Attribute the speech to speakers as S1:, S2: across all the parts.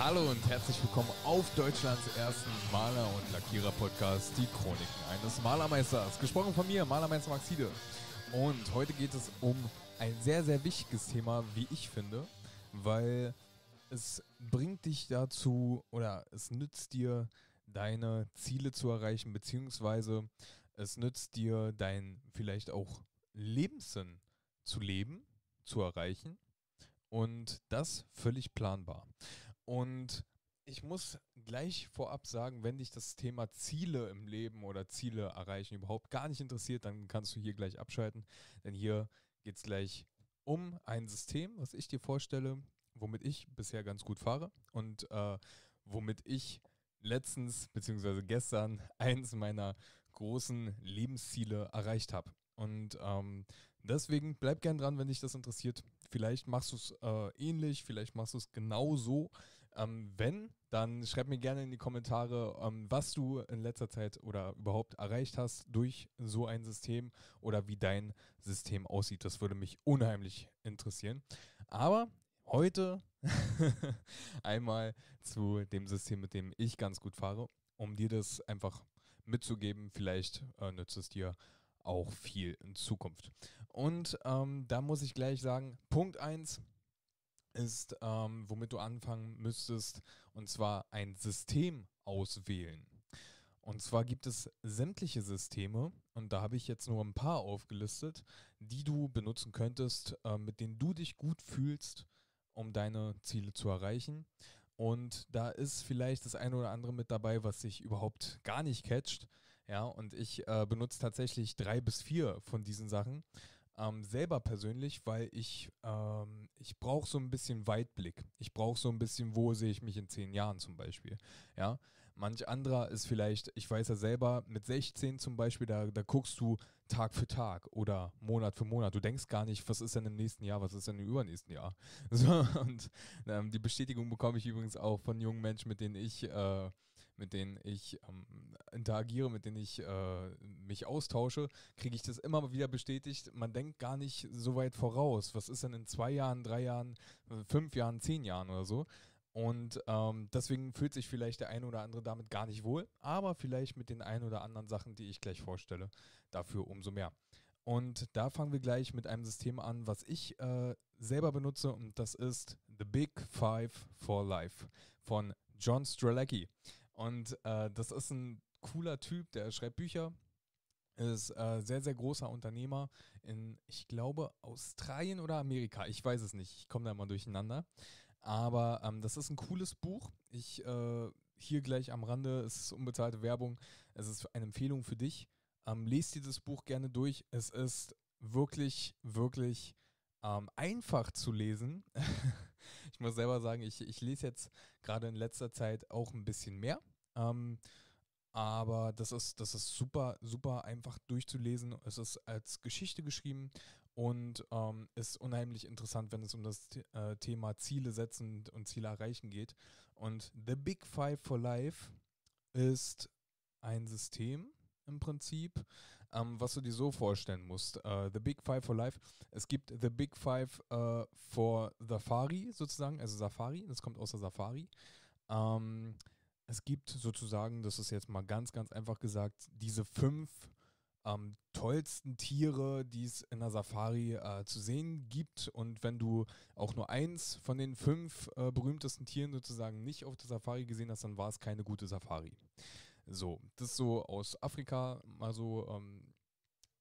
S1: Hallo und herzlich willkommen auf Deutschlands ersten Maler- und Lackierer-Podcast, die Chroniken eines Malermeisters. Gesprochen von mir, Malermeister Max Maxide. Und heute geht es um ein sehr, sehr wichtiges Thema, wie ich finde, weil es bringt dich dazu oder es nützt dir, deine Ziele zu erreichen, beziehungsweise es nützt dir, dein vielleicht auch Lebenssinn zu leben, zu erreichen. Und das völlig planbar. Und ich muss gleich vorab sagen, wenn dich das Thema Ziele im Leben oder Ziele erreichen überhaupt gar nicht interessiert, dann kannst du hier gleich abschalten. Denn hier geht es gleich um ein System, was ich dir vorstelle, womit ich bisher ganz gut fahre und äh, womit ich letztens bzw. gestern eins meiner großen Lebensziele erreicht habe. Und ähm, deswegen bleib gern dran, wenn dich das interessiert. Vielleicht machst du es äh, ähnlich, vielleicht machst du es genau so. Ähm, wenn, dann schreib mir gerne in die Kommentare, ähm, was du in letzter Zeit oder überhaupt erreicht hast durch so ein System oder wie dein System aussieht. Das würde mich unheimlich interessieren. Aber heute einmal zu dem System, mit dem ich ganz gut fahre, um dir das einfach mitzugeben. Vielleicht äh, nützt es dir auch viel in Zukunft. Und ähm, da muss ich gleich sagen, Punkt 1 ist, ähm, womit du anfangen müsstest, und zwar ein System auswählen. Und zwar gibt es sämtliche Systeme, und da habe ich jetzt nur ein paar aufgelistet, die du benutzen könntest, äh, mit denen du dich gut fühlst, um deine Ziele zu erreichen. Und da ist vielleicht das eine oder andere mit dabei, was sich überhaupt gar nicht catcht. Ja, und ich äh, benutze tatsächlich drei bis vier von diesen Sachen ähm, selber persönlich, weil ich, ähm, ich brauche so ein bisschen Weitblick. Ich brauche so ein bisschen, wo sehe ich mich in zehn Jahren zum Beispiel. Ja? Manch anderer ist vielleicht, ich weiß ja selber, mit 16 zum Beispiel, da, da guckst du Tag für Tag oder Monat für Monat. Du denkst gar nicht, was ist denn im nächsten Jahr, was ist denn im übernächsten Jahr. So, und ähm, die Bestätigung bekomme ich übrigens auch von jungen Menschen, mit denen ich äh, mit denen ich ähm, interagiere, mit denen ich äh, mich austausche, kriege ich das immer wieder bestätigt. Man denkt gar nicht so weit voraus. Was ist denn in zwei Jahren, drei Jahren, äh, fünf Jahren, zehn Jahren oder so? Und ähm, deswegen fühlt sich vielleicht der eine oder andere damit gar nicht wohl, aber vielleicht mit den ein oder anderen Sachen, die ich gleich vorstelle, dafür umso mehr. Und da fangen wir gleich mit einem System an, was ich äh, selber benutze und das ist The Big Five for Life von John Stralecki. Und äh, das ist ein cooler Typ, der schreibt Bücher, ist äh, sehr, sehr großer Unternehmer in, ich glaube, Australien oder Amerika. Ich weiß es nicht. Ich komme da immer durcheinander. Aber ähm, das ist ein cooles Buch. Ich äh, hier gleich am Rande, es ist unbezahlte Werbung. Es ist eine Empfehlung für dich. Ähm, lest dieses Buch gerne durch. Es ist wirklich, wirklich ähm, einfach zu lesen. ich muss selber sagen, ich, ich lese jetzt gerade in letzter Zeit auch ein bisschen mehr. Ähm, aber das ist, das ist super, super einfach durchzulesen. Es ist als Geschichte geschrieben und ähm, ist unheimlich interessant, wenn es um das äh, Thema Ziele setzen und Ziele erreichen geht. Und The Big Five for Life ist ein System im Prinzip, ähm, was du dir so vorstellen musst. Äh, the Big Five for Life. Es gibt The Big Five äh, for Safari sozusagen, also Safari, das kommt aus der Safari. Ähm, es gibt sozusagen, das ist jetzt mal ganz, ganz einfach gesagt, diese fünf ähm, tollsten Tiere, die es in der Safari äh, zu sehen gibt. Und wenn du auch nur eins von den fünf äh, berühmtesten Tieren sozusagen nicht auf der Safari gesehen hast, dann war es keine gute Safari. So, das so aus Afrika mal so ähm,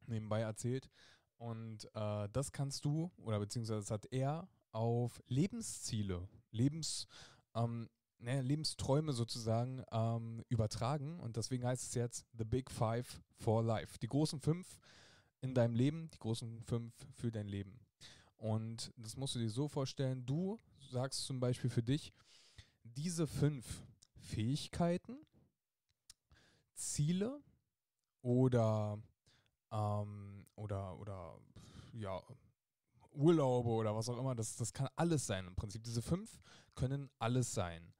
S1: nebenbei erzählt. Und äh, das kannst du, oder beziehungsweise das hat er auf Lebensziele, Lebens, ähm, ne, Lebensträume sozusagen ähm, übertragen. Und deswegen heißt es jetzt The Big Five for Life. Die großen fünf in deinem Leben, die großen fünf für dein Leben. Und das musst du dir so vorstellen, du sagst zum Beispiel für dich, diese fünf Fähigkeiten, Ziele oder, ähm, oder, oder ja, Urlaube oder was auch immer, das, das kann alles sein im Prinzip. Diese fünf können alles sein.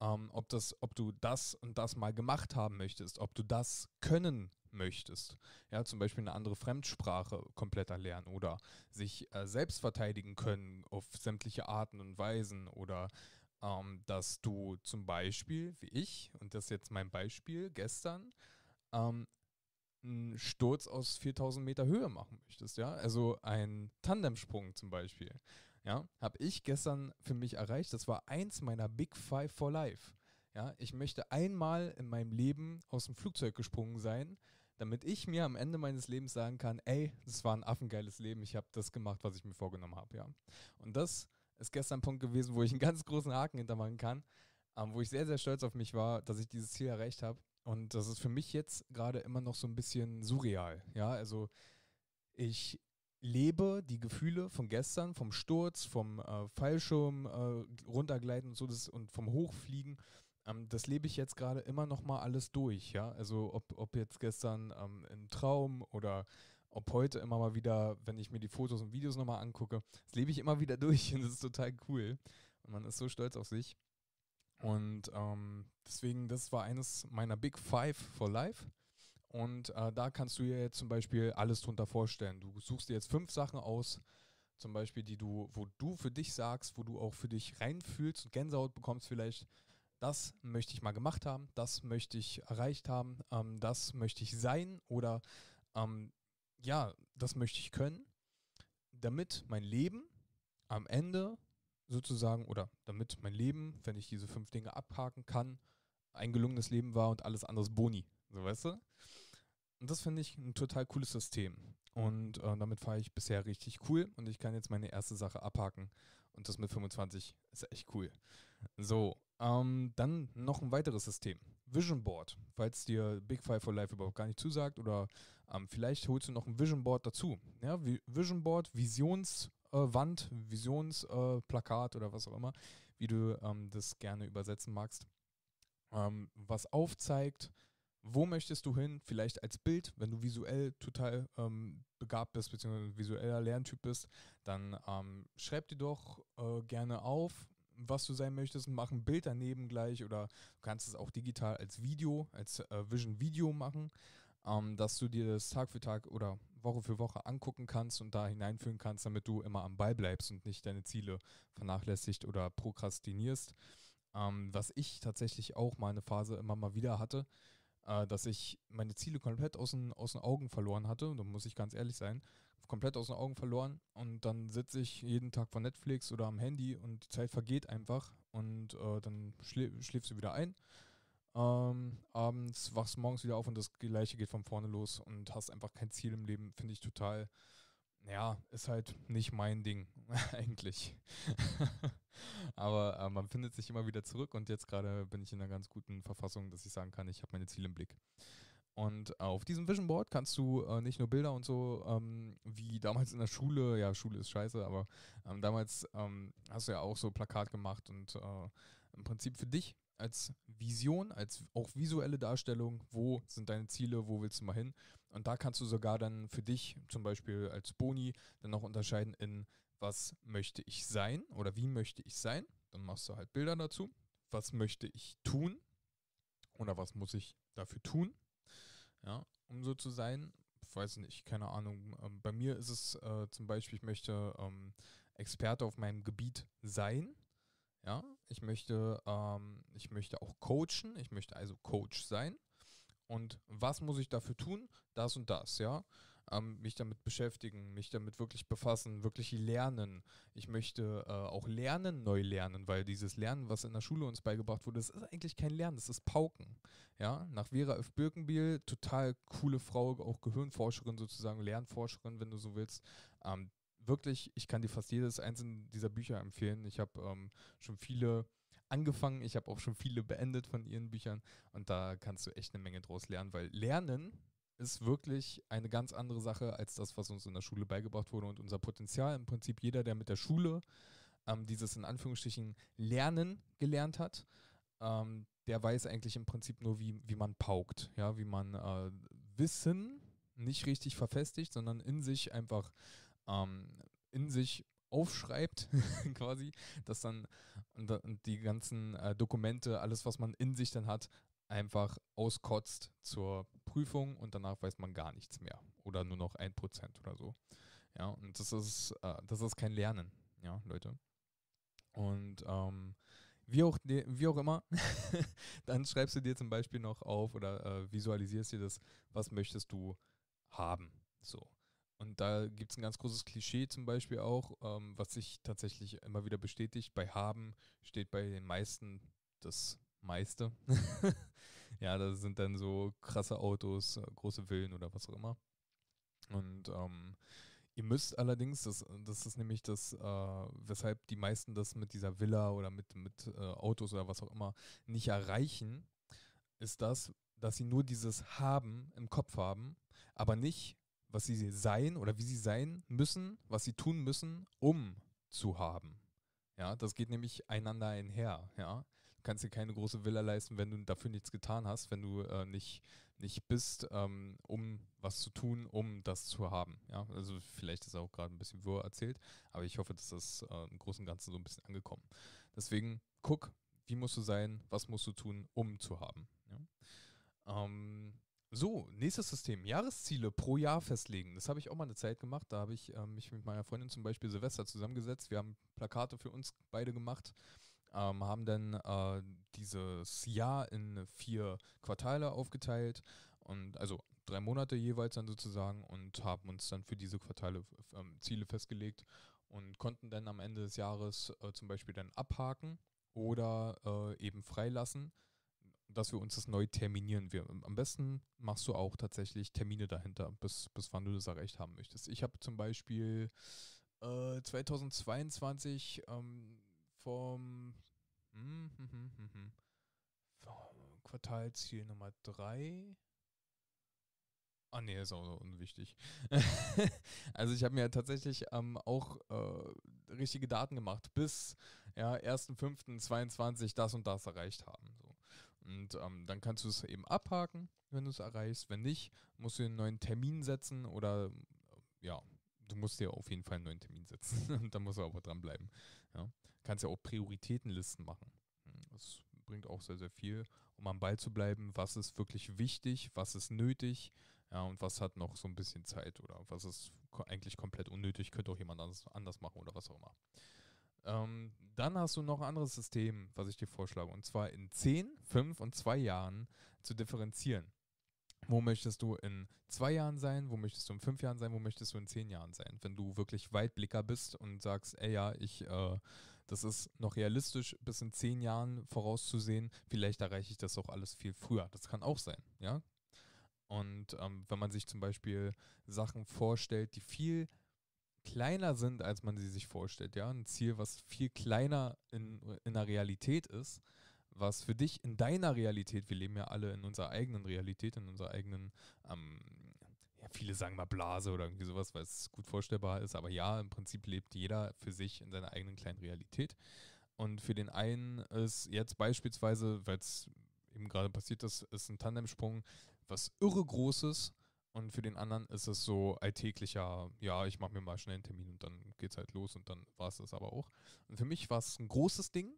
S1: Ähm, ob, das, ob du das und das mal gemacht haben möchtest, ob du das können möchtest. Ja, zum Beispiel eine andere Fremdsprache komplett erlernen oder sich äh, selbst verteidigen können auf sämtliche Arten und Weisen oder ähm, dass du zum Beispiel, wie ich, und das ist jetzt mein Beispiel gestern, ähm, einen Sturz aus 4000 Meter Höhe machen möchtest, ja, also ein Tandemsprung zum Beispiel, ja, habe ich gestern für mich erreicht. Das war eins meiner Big Five for Life. Ja, ich möchte einmal in meinem Leben aus dem Flugzeug gesprungen sein, damit ich mir am Ende meines Lebens sagen kann, ey, das war ein affengeiles Leben, ich habe das gemacht, was ich mir vorgenommen habe, ja. Und das ist gestern ein Punkt gewesen, wo ich einen ganz großen Haken hintermachen kann, ähm, wo ich sehr, sehr stolz auf mich war, dass ich dieses Ziel erreicht habe. Und das ist für mich jetzt gerade immer noch so ein bisschen surreal. Ja, also ich lebe die Gefühle von gestern, vom Sturz, vom äh, Fallschirm äh, runtergleiten und so das, und vom Hochfliegen. Ähm, das lebe ich jetzt gerade immer noch mal alles durch, ja. Also ob, ob jetzt gestern ähm, im Traum oder ob heute immer mal wieder, wenn ich mir die Fotos und Videos nochmal angucke, das lebe ich immer wieder durch und das ist total cool. Und man ist so stolz auf sich. Und ähm, deswegen, das war eines meiner Big Five for Life. Und äh, da kannst du dir jetzt zum Beispiel alles drunter vorstellen. Du suchst dir jetzt fünf Sachen aus, zum Beispiel, die du, wo du für dich sagst, wo du auch für dich reinfühlst und Gänsehaut bekommst vielleicht. Das möchte ich mal gemacht haben, das möchte ich erreicht haben, ähm, das möchte ich sein oder ähm, ja, das möchte ich können, damit mein Leben am Ende sozusagen, oder damit mein Leben, wenn ich diese fünf Dinge abhaken kann, ein gelungenes Leben war und alles andere Boni. So, weißt du? Und das finde ich ein total cooles System. Und äh, damit fahre ich bisher richtig cool und ich kann jetzt meine erste Sache abhaken. Und das mit 25 ist echt cool. So, ähm, dann noch ein weiteres System. Vision Board, falls dir Big Five for Life überhaupt gar nicht zusagt oder ähm, vielleicht holst du noch ein Vision Board dazu. Ja, Vision Board, Visionswand, äh, Visionsplakat äh, oder was auch immer, wie du ähm, das gerne übersetzen magst, ähm, was aufzeigt, wo möchtest du hin, vielleicht als Bild, wenn du visuell total ähm, begabt bist, beziehungsweise visueller Lerntyp bist, dann ähm, schreib dir doch äh, gerne auf, was du sein möchtest, mach ein Bild daneben gleich oder du kannst es auch digital als Video, als äh, Vision Video machen, ähm, dass du dir das Tag für Tag oder Woche für Woche angucken kannst und da hineinführen kannst, damit du immer am Ball bleibst und nicht deine Ziele vernachlässigt oder prokrastinierst. Ähm, was ich tatsächlich auch mal eine Phase immer mal wieder hatte, äh, dass ich meine Ziele komplett aus den, aus den Augen verloren hatte, da muss ich ganz ehrlich sein, komplett aus den Augen verloren und dann sitze ich jeden Tag vor Netflix oder am Handy und die Zeit vergeht einfach und äh, dann schläf, schläfst du wieder ein. Ähm, abends wachst du morgens wieder auf und das Gleiche geht von vorne los und hast einfach kein Ziel im Leben, finde ich total. Ja, ist halt nicht mein Ding, eigentlich. Aber äh, man findet sich immer wieder zurück und jetzt gerade bin ich in einer ganz guten Verfassung, dass ich sagen kann, ich habe meine Ziele im Blick. Und auf diesem Vision Board kannst du äh, nicht nur Bilder und so, ähm, wie damals in der Schule, ja, Schule ist scheiße, aber ähm, damals ähm, hast du ja auch so Plakat gemacht und äh, im Prinzip für dich als Vision, als auch visuelle Darstellung, wo sind deine Ziele, wo willst du mal hin? Und da kannst du sogar dann für dich, zum Beispiel als Boni, dann noch unterscheiden in, was möchte ich sein oder wie möchte ich sein? Dann machst du halt Bilder dazu. Was möchte ich tun? Oder was muss ich dafür tun? ja, um so zu sein. Weiß nicht, keine Ahnung. Ähm, bei mir ist es äh, zum Beispiel, ich möchte ähm, Experte auf meinem Gebiet sein. Ja, ich möchte, ähm, ich möchte auch coachen, ich möchte also Coach sein. Und was muss ich dafür tun? Das und das, ja ähm, mich damit beschäftigen, mich damit wirklich befassen, wirklich lernen. Ich möchte äh, auch lernen, neu lernen, weil dieses Lernen, was in der Schule uns beigebracht wurde, das ist eigentlich kein Lernen, das ist Pauken. Ja, nach Vera F. Birkenbiel, total coole Frau, auch Gehirnforscherin sozusagen, Lernforscherin, wenn du so willst. Ähm, wirklich, ich kann dir fast jedes einzelne dieser Bücher empfehlen. Ich habe ähm, schon viele angefangen, ich habe auch schon viele beendet von ihren Büchern und da kannst du echt eine Menge draus lernen, weil Lernen ist wirklich eine ganz andere Sache als das, was uns in der Schule beigebracht wurde und unser Potenzial. Im Prinzip jeder, der mit der Schule ähm, dieses in Anführungsstrichen Lernen gelernt hat, ähm, der weiß eigentlich im Prinzip nur, wie, wie man paukt, ja, wie man äh, Wissen nicht richtig verfestigt, sondern in sich einfach ähm, in sich aufschreibt, quasi, dass dann und, und die ganzen äh, Dokumente, alles, was man in sich dann hat, einfach auskotzt zur Prüfung und danach weiß man gar nichts mehr oder nur noch ein Prozent oder so. Ja, und das ist, äh, das ist kein Lernen, ja, Leute. Und ähm, wie auch, wie auch immer, dann schreibst du dir zum Beispiel noch auf oder äh, visualisierst dir das, was möchtest du haben. So. Und da gibt es ein ganz großes Klischee zum Beispiel auch, ähm, was sich tatsächlich immer wieder bestätigt. Bei haben steht bei den meisten das meiste. Ja, das sind dann so krasse Autos, äh, große Villen oder was auch immer. Und ähm, ihr müsst allerdings, das, das ist nämlich das, äh, weshalb die meisten das mit dieser Villa oder mit, mit äh, Autos oder was auch immer nicht erreichen, ist das, dass sie nur dieses Haben im Kopf haben, aber nicht, was sie sein oder wie sie sein müssen, was sie tun müssen, um zu haben. Ja, das geht nämlich einander einher, ja kannst dir keine große Villa leisten, wenn du dafür nichts getan hast, wenn du äh, nicht, nicht bist, ähm, um was zu tun, um das zu haben. Ja, also vielleicht ist auch gerade ein bisschen wirr erzählt, aber ich hoffe, dass das äh, im Großen und Ganzen so ein bisschen angekommen. Deswegen guck, wie musst du sein, was musst du tun, um zu haben. Ja? Ähm, so, nächstes System. Jahresziele pro Jahr festlegen. Das habe ich auch mal eine Zeit gemacht. Da habe ich äh, mich mit meiner Freundin zum Beispiel Silvester zusammengesetzt. Wir haben Plakate für uns beide gemacht ähm, haben dann äh, dieses Jahr in vier Quartale aufgeteilt und also drei Monate jeweils dann sozusagen und haben uns dann für diese Quartale ähm, Ziele festgelegt und konnten dann am Ende des Jahres äh, zum Beispiel dann abhaken oder äh, eben freilassen, dass wir uns das neu terminieren. Wir, ähm, am besten machst du auch tatsächlich Termine dahinter, bis, bis wann du das erreicht haben möchtest. Ich habe zum Beispiel äh, 2022 ähm, vom, hm, hm, hm, Quartalziel Nummer 3. Ah nee, ist auch unwichtig. also ich habe mir tatsächlich ähm, auch äh, richtige Daten gemacht, bis ja, 1.5.22 das und das erreicht haben. So. Und ähm, dann kannst du es eben abhaken, wenn du es erreichst. Wenn nicht, musst du einen neuen Termin setzen oder äh, ja, du musst dir auf jeden Fall einen neuen Termin setzen. und da musst du aber dranbleiben. Ja? Ne? Kannst ja auch Prioritätenlisten machen. Hm, das bringt auch sehr, sehr viel, um am Ball zu bleiben. Was ist wirklich wichtig? Was ist nötig? Ja, und was hat noch so ein bisschen Zeit oder was ist eigentlich komplett unnötig? Könnte auch jemand anders, machen oder was auch immer. Ähm, dann hast du noch ein anderes System, was ich dir vorschlage, und zwar in 10, 5 und 2 Jahren zu differenzieren. Wo möchtest du in zwei Jahren sein? Wo möchtest du in fünf Jahren sein? Wo möchtest du in zehn Jahren sein? Wenn du wirklich Weitblicker bist und sagst, ey ja, ich, äh, das ist noch realistisch, bis in zehn Jahren vorauszusehen, vielleicht erreiche ich das auch alles viel früher. Das kann auch sein, ja. Und ähm, wenn man sich zum Beispiel Sachen vorstellt, die viel kleiner sind, als man sie sich vorstellt, ja, ein Ziel, was viel kleiner in, in der Realität ist, was für dich in deiner Realität, wir leben ja alle in unserer eigenen Realität, in unserer eigenen, ähm, ja, viele sagen mal Blase oder irgendwie sowas, weil es gut vorstellbar ist, aber ja, im Prinzip lebt jeder für sich in seiner eigenen kleinen Realität. Und für den einen ist jetzt beispielsweise, weil es eben gerade passiert ist, ist ein Tandemsprung was irre Großes. Und für den anderen ist es so alltäglicher, ja, ich mache mir mal schnell einen Termin und dann geht's halt los und dann war es das aber auch. Und für mich war es ein großes Ding,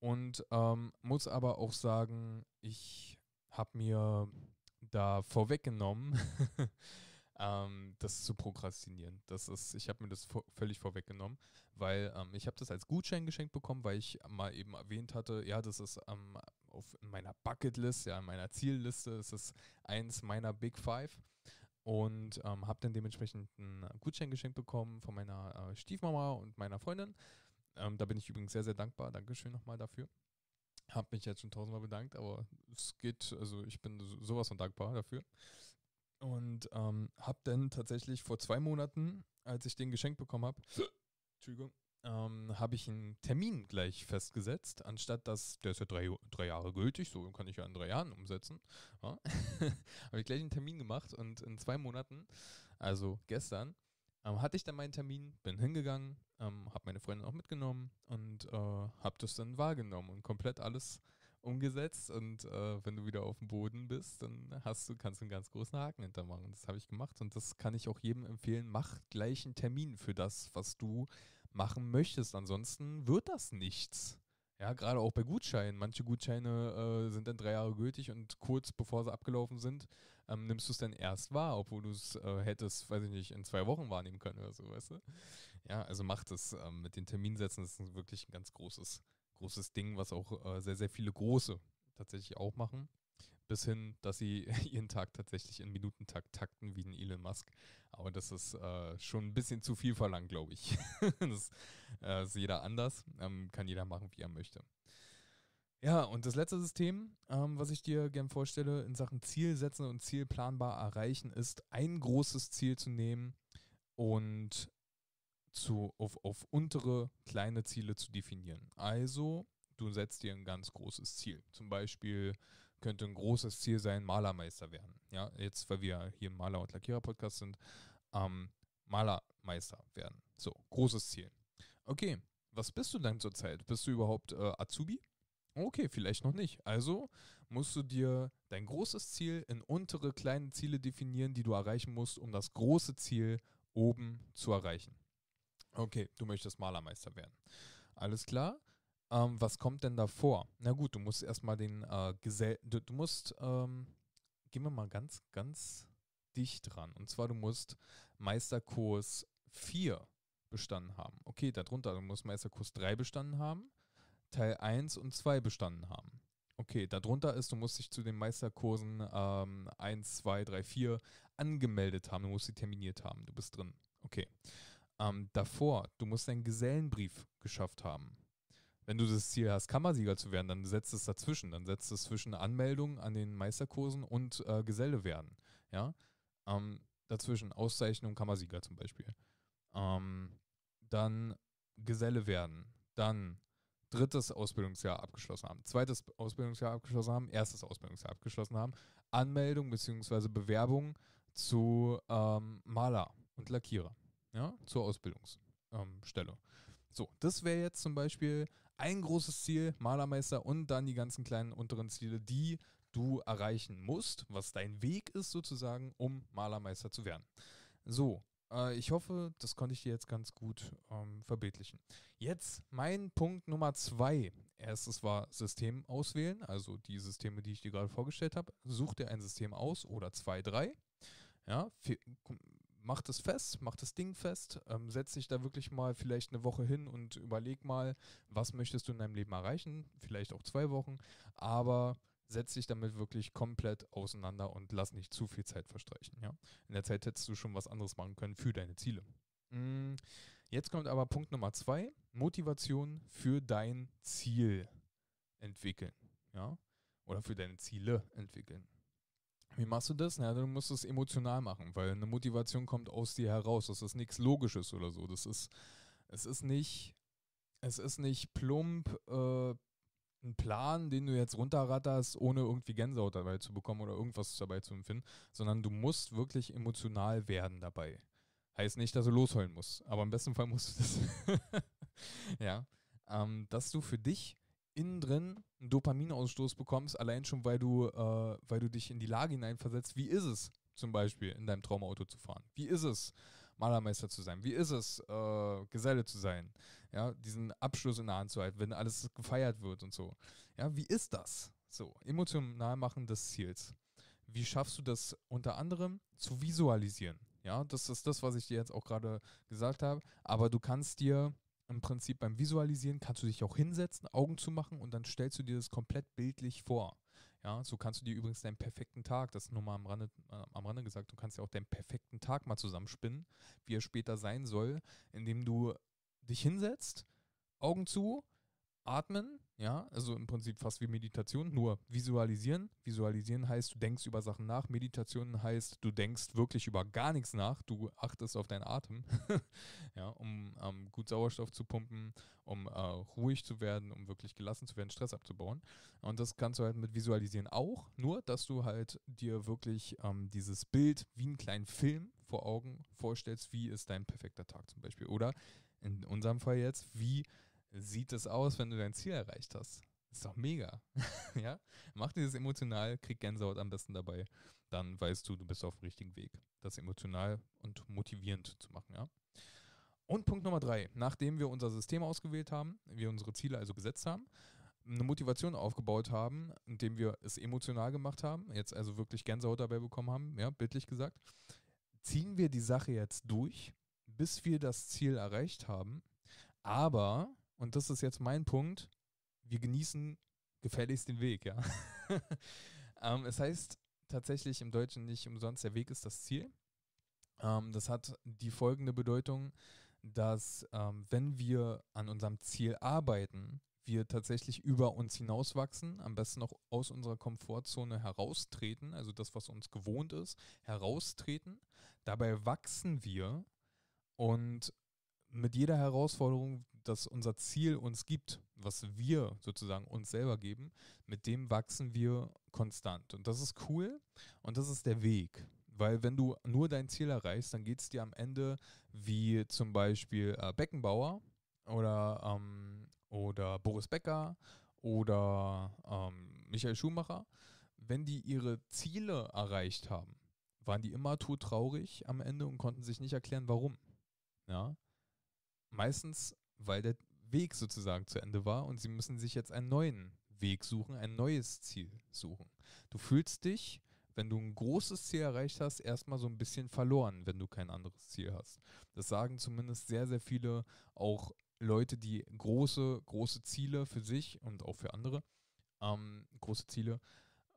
S1: und ähm, muss aber auch sagen, ich habe mir da vorweggenommen, ähm, das zu prokrastinieren. Das ist, ich habe mir das vor, völlig vorweggenommen, weil ähm, ich habe das als Gutschein geschenkt bekommen, weil ich mal eben erwähnt hatte, ja, das ist ähm, auf meiner Bucketlist, ja, in meiner Zielliste, ist es eins meiner Big Five und ähm, habe dann dementsprechend einen Gutschein geschenkt bekommen von meiner äh, Stiefmama und meiner Freundin ähm, da bin ich übrigens sehr, sehr dankbar. Dankeschön nochmal dafür. Hab mich jetzt schon tausendmal bedankt, aber es geht, also ich bin sowas von dankbar dafür. Und ähm, hab dann tatsächlich vor zwei Monaten, als ich den geschenkt bekommen habe, Entschuldigung, ähm, habe ich einen Termin gleich festgesetzt, anstatt dass, der ist ja drei, drei Jahre gültig, so kann ich ja in drei Jahren umsetzen, ja. habe ich gleich einen Termin gemacht und in zwei Monaten, also gestern, ähm, hatte ich dann meinen Termin, bin hingegangen, ähm, habe meine Freundin auch mitgenommen und äh, habe das dann wahrgenommen und komplett alles umgesetzt. Und äh, wenn du wieder auf dem Boden bist, dann hast du, kannst du einen ganz großen Haken hintermachen. Und das habe ich gemacht und das kann ich auch jedem empfehlen. Mach gleich einen Termin für das, was du machen möchtest. Ansonsten wird das nichts. Ja, gerade auch bei Gutscheinen. Manche Gutscheine äh, sind dann drei Jahre gültig und kurz bevor sie abgelaufen sind, ähm, nimmst du es denn erst wahr, obwohl du es äh, hättest, weiß ich nicht, in zwei Wochen wahrnehmen können oder so, weißt du? Ja, also mach das ähm, mit den Terminsätzen, das ist wirklich ein ganz großes, großes Ding, was auch äh, sehr, sehr viele Große tatsächlich auch machen. Bis hin, dass sie ihren Tag tatsächlich in Minutentakt takten wie ein Elon Musk. Aber das ist äh, schon ein bisschen zu viel verlangt, glaube ich. das äh, ist jeder anders, ähm, kann jeder machen, wie er möchte. Ja, und das letzte System, ähm, was ich dir gern vorstelle in Sachen Ziel setzen und Ziel planbar erreichen, ist ein großes Ziel zu nehmen und zu, auf, auf untere kleine Ziele zu definieren. Also, du setzt dir ein ganz großes Ziel. Zum Beispiel könnte ein großes Ziel sein, Malermeister werden. Ja, jetzt, weil wir hier im Maler- und Lackierer-Podcast sind, ähm, Malermeister werden. So, großes Ziel. Okay, was bist du dann zurzeit? Bist du überhaupt äh, Azubi? Okay, vielleicht noch nicht. Also musst du dir dein großes Ziel in untere kleine Ziele definieren, die du erreichen musst, um das große Ziel oben zu erreichen. Okay, du möchtest Malermeister werden. Alles klar. Ähm, was kommt denn davor? Na gut, du musst erstmal den äh, Gesell. Du, du, musst, ähm, gehen wir mal ganz, ganz dicht dran. Und zwar, du musst Meisterkurs 4 bestanden haben. Okay, darunter, du musst Meisterkurs 3 bestanden haben. Teil 1 und 2 bestanden haben. Okay, darunter ist, du musst dich zu den Meisterkursen ähm, 1, 2, 3, 4 angemeldet haben, du musst sie terminiert haben, du bist drin. Okay. Ähm, davor, du musst deinen Gesellenbrief geschafft haben. Wenn du das Ziel hast, Kammersieger zu werden, dann setzt es dazwischen. Dann setzt es zwischen Anmeldung an den Meisterkursen und äh, Geselle werden. Ja? Ähm, dazwischen Auszeichnung Kammersieger zum Beispiel. Ähm, dann Geselle werden. Dann drittes Ausbildungsjahr abgeschlossen haben, zweites Ausbildungsjahr abgeschlossen haben, erstes Ausbildungsjahr abgeschlossen haben, Anmeldung bzw. Bewerbung zu ähm, Maler und Lackierer, ja, zur Ausbildungsstelle. Ähm, so, das wäre jetzt zum Beispiel ein großes Ziel, Malermeister und dann die ganzen kleinen unteren Ziele, die du erreichen musst, was dein Weg ist sozusagen, um Malermeister zu werden. So, äh, ich hoffe, das konnte ich dir jetzt ganz gut ähm, verbildlichen. Jetzt mein Punkt Nummer zwei. Erstes war System auswählen, also die Systeme, die ich dir gerade vorgestellt habe. Such dir ein System aus oder zwei, drei. Ja, für, mach das fest, mach das Ding fest, ähm, setz dich da wirklich mal vielleicht eine Woche hin und überleg mal, was möchtest du in deinem Leben erreichen, vielleicht auch zwei Wochen, aber setz dich damit wirklich komplett auseinander und lass nicht zu viel Zeit verstreichen. Ja? In der Zeit hättest du schon was anderes machen können für deine Ziele. Mm, jetzt kommt aber Punkt Nummer zwei: Motivation für dein Ziel entwickeln. Ja? Oder für deine Ziele entwickeln. Wie machst du das? Na, du musst es emotional machen, weil eine Motivation kommt aus dir heraus. Das ist nichts Logisches oder so. Das ist, es ist nicht, es ist nicht plump, äh, einen Plan, den du jetzt runterratterst, ohne irgendwie Gänsehaut dabei zu bekommen oder irgendwas dabei zu empfinden, sondern du musst wirklich emotional werden dabei. Heißt nicht, dass du losheulen musst, aber im besten Fall musst du das. ja, ähm, dass du für dich innen drin einen Dopaminausstoß bekommst, allein schon, weil du, äh, weil du dich in die Lage hineinversetzt, wie ist es zum Beispiel in deinem Traumauto zu fahren? Wie ist es, Malermeister zu sein? Wie ist es, äh, Geselle zu sein? Ja, diesen Abschluss in der Hand zu halten, wenn alles gefeiert wird und so. Ja, wie ist das? So, emotional machen des Ziels. Wie schaffst du das unter anderem zu visualisieren? Ja, das ist das, was ich dir jetzt auch gerade gesagt habe. Aber du kannst dir im Prinzip beim Visualisieren kannst du dich auch hinsetzen, Augen zu machen und dann stellst du dir das komplett bildlich vor. Ja, so kannst du dir übrigens deinen perfekten Tag, das nur mal am Rande, äh, am Rande gesagt, du kannst ja auch deinen perfekten Tag mal zusammenspinnen, wie er später sein soll, indem du dich hinsetzt, Augen zu, atmen, ja, also im Prinzip fast wie Meditation, nur visualisieren. Visualisieren heißt, du denkst über Sachen nach. Meditation heißt, du denkst wirklich über gar nichts nach. Du achtest auf deinen Atem, ja, um ähm, gut Sauerstoff zu pumpen, um äh, ruhig zu werden, um wirklich gelassen zu werden, Stress abzubauen. Und das kannst du halt mit Visualisieren auch, nur dass du halt dir wirklich ähm, dieses Bild wie einen kleinen Film vor Augen vorstellst, wie ist dein perfekter Tag zum Beispiel. Oder in unserem Fall jetzt, wie sieht es aus, wenn du dein Ziel erreicht hast? Ist doch mega. ja? Mach dieses emotional, krieg Gänsehaut am besten dabei. Dann weißt du, du bist auf dem richtigen Weg. Das emotional und motivierend zu machen, ja. Und Punkt Nummer drei, nachdem wir unser System ausgewählt haben, wir unsere Ziele also gesetzt haben, eine Motivation aufgebaut haben, indem wir es emotional gemacht haben, jetzt also wirklich Gänsehaut dabei bekommen haben, ja, bildlich gesagt, ziehen wir die Sache jetzt durch, bis wir das Ziel erreicht haben, aber und das ist jetzt mein Punkt, wir genießen gefälligst den Weg, ja. ähm, es heißt tatsächlich im Deutschen nicht umsonst, der Weg ist das Ziel. Ähm, das hat die folgende Bedeutung, dass ähm, wenn wir an unserem Ziel arbeiten, wir tatsächlich über uns hinauswachsen, am besten auch aus unserer Komfortzone heraustreten, also das, was uns gewohnt ist, heraustreten. Dabei wachsen wir und mit jeder Herausforderung, das unser Ziel uns gibt, was wir sozusagen uns selber geben, mit dem wachsen wir konstant. Und das ist cool und das ist der Weg. Weil wenn du nur dein Ziel erreichst, dann geht es dir am Ende wie zum Beispiel äh, Beckenbauer oder, ähm, oder Boris Becker oder ähm, Michael Schumacher. Wenn die ihre Ziele erreicht haben, waren die immer traurig am Ende und konnten sich nicht erklären, warum. Ja? Meistens weil der Weg sozusagen zu Ende war und sie müssen sich jetzt einen neuen Weg suchen, ein neues Ziel suchen. Du fühlst dich, wenn du ein großes Ziel erreicht hast, erstmal so ein bisschen verloren, wenn du kein anderes Ziel hast. Das sagen zumindest sehr, sehr viele auch Leute, die große, große Ziele für sich und auch für andere, ähm, große Ziele,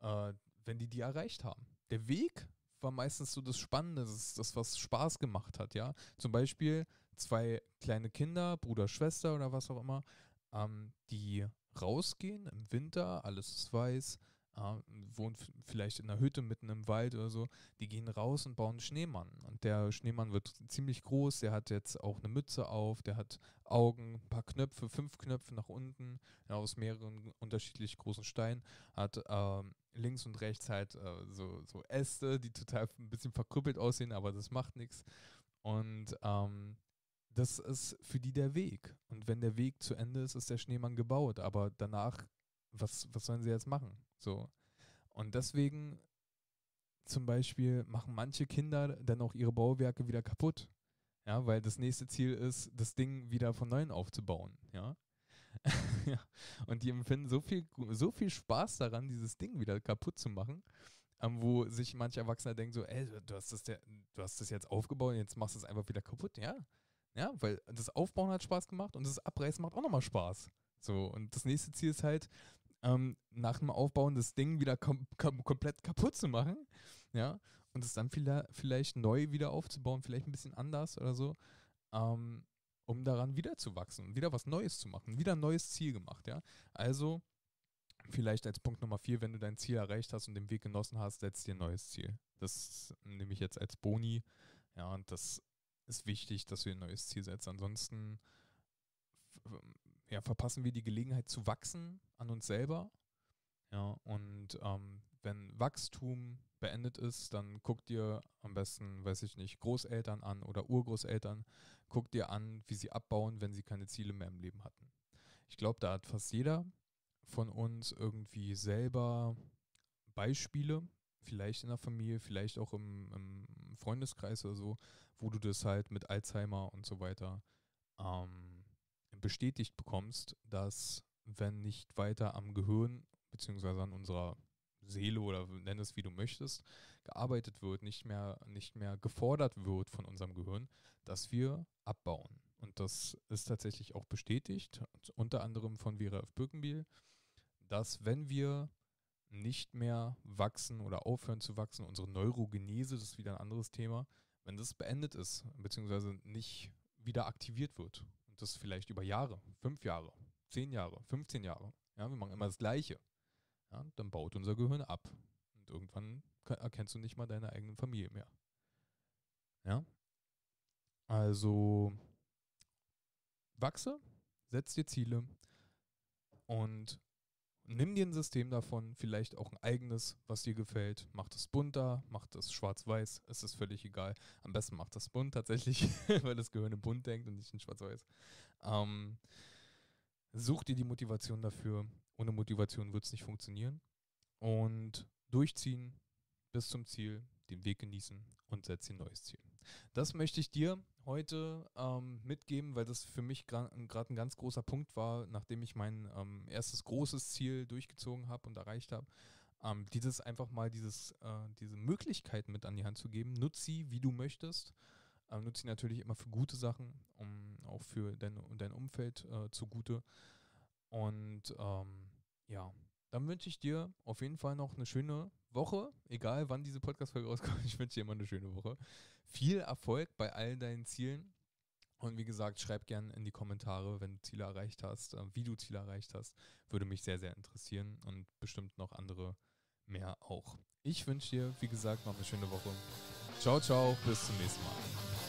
S1: äh, wenn die die erreicht haben. Der Weg war meistens so das Spannende, das das, was Spaß gemacht hat, ja. Zum Beispiel zwei kleine Kinder, Bruder, Schwester oder was auch immer, ähm, die rausgehen im Winter, alles ist weiß, äh, wohnen vielleicht in einer Hütte mitten im Wald oder so, die gehen raus und bauen Schneemann. Und der Schneemann wird ziemlich groß, der hat jetzt auch eine Mütze auf, der hat Augen, ein paar Knöpfe, fünf Knöpfe nach unten, ja, aus mehreren unterschiedlich großen Steinen, hat äh, links und rechts halt äh, so, so Äste, die total ein bisschen verkrüppelt aussehen, aber das macht nichts. Und ähm, das ist für die der Weg. Und wenn der Weg zu Ende ist, ist der Schneemann gebaut. Aber danach, was, was sollen sie jetzt machen? So. Und deswegen zum Beispiel machen manche Kinder dann auch ihre Bauwerke wieder kaputt. Ja, weil das nächste Ziel ist, das Ding wieder von neuem aufzubauen. Ja. ja. Und die empfinden so viel, so viel Spaß daran, dieses Ding wieder kaputt zu machen, ähm, wo sich manche Erwachsene denken so, ey, du hast, das, du hast das jetzt aufgebaut jetzt machst du es einfach wieder kaputt. Ja, ja, weil das Aufbauen hat Spaß gemacht und das Abreißen macht auch nochmal Spaß. So, und das nächste Ziel ist halt, ähm, nach dem Aufbauen das Ding wieder kom kom komplett kaputt zu machen. Ja, und es dann vielleicht neu wieder aufzubauen, vielleicht ein bisschen anders oder so. Ähm, um daran wieder zu wachsen und wieder was Neues zu machen, wieder ein neues Ziel gemacht, ja. Also, vielleicht als Punkt Nummer vier, wenn du dein Ziel erreicht hast und den Weg genossen hast, setz dir ein neues Ziel. Das nehme ich jetzt als Boni. Ja, und das ist wichtig, dass wir ein neues Ziel setzen. Ansonsten ja, verpassen wir die Gelegenheit zu wachsen an uns selber. Ja, und ähm, wenn Wachstum beendet ist, dann guck dir am besten, weiß ich nicht, Großeltern an oder Urgroßeltern, guck dir an, wie sie abbauen, wenn sie keine Ziele mehr im Leben hatten. Ich glaube, da hat fast jeder von uns irgendwie selber Beispiele, vielleicht in der Familie, vielleicht auch im, im Freundeskreis oder so, wo du das halt mit Alzheimer und so weiter ähm, bestätigt bekommst, dass wenn nicht weiter am Gehirn beziehungsweise an unserer Seele oder nenn es wie du möchtest, gearbeitet wird, nicht mehr, nicht mehr gefordert wird von unserem Gehirn, dass wir abbauen. Und das ist tatsächlich auch bestätigt, unter anderem von Vera F. Birkenbiel, dass wenn wir nicht mehr wachsen oder aufhören zu wachsen, unsere Neurogenese, das ist wieder ein anderes Thema, wenn das beendet ist, beziehungsweise nicht wieder aktiviert wird. Und das vielleicht über Jahre, fünf Jahre, zehn Jahre, 15 Jahre. Ja, wir machen immer das Gleiche. Ja, dann baut unser Gehirn ab. Und irgendwann erkennst du nicht mal deine eigene Familie mehr. Ja? Also wachse, setz dir Ziele und nimm dir ein System davon, vielleicht auch ein eigenes, was dir gefällt. Mach das bunter, mach das schwarz-weiß, es ist völlig egal. Am besten mach das bunt tatsächlich, weil das Gehirn in bunt denkt und nicht in schwarz-weiß. Ähm, such dir die Motivation dafür. Ohne Motivation wird es nicht funktionieren. Und durchziehen bis zum Ziel, den Weg genießen und setz dir ein neues Ziel. Das möchte ich dir heute ähm, mitgeben, weil das für mich gerade ein ganz großer Punkt war, nachdem ich mein ähm, erstes großes Ziel durchgezogen habe und erreicht habe. Ähm, dieses einfach mal dieses, äh, diese Möglichkeiten mit an die Hand zu geben. Nutz sie, wie du möchtest. Ähm, nutz sie natürlich immer für gute Sachen, um auch für dein, dein Umfeld äh, zugute. Und ähm, ja, dann wünsche ich dir auf jeden Fall noch eine schöne Woche, egal wann diese Podcast-Folge rauskommt. Ich wünsche dir immer eine schöne Woche viel Erfolg bei all deinen Zielen. Und wie gesagt, schreib gerne in die Kommentare, wenn du Ziele erreicht hast, äh, wie du Ziele erreicht hast. Würde mich sehr, sehr interessieren und bestimmt noch andere mehr auch. Ich wünsche dir, wie gesagt, noch eine schöne Woche. Ciao, ciao, bis zum nächsten Mal.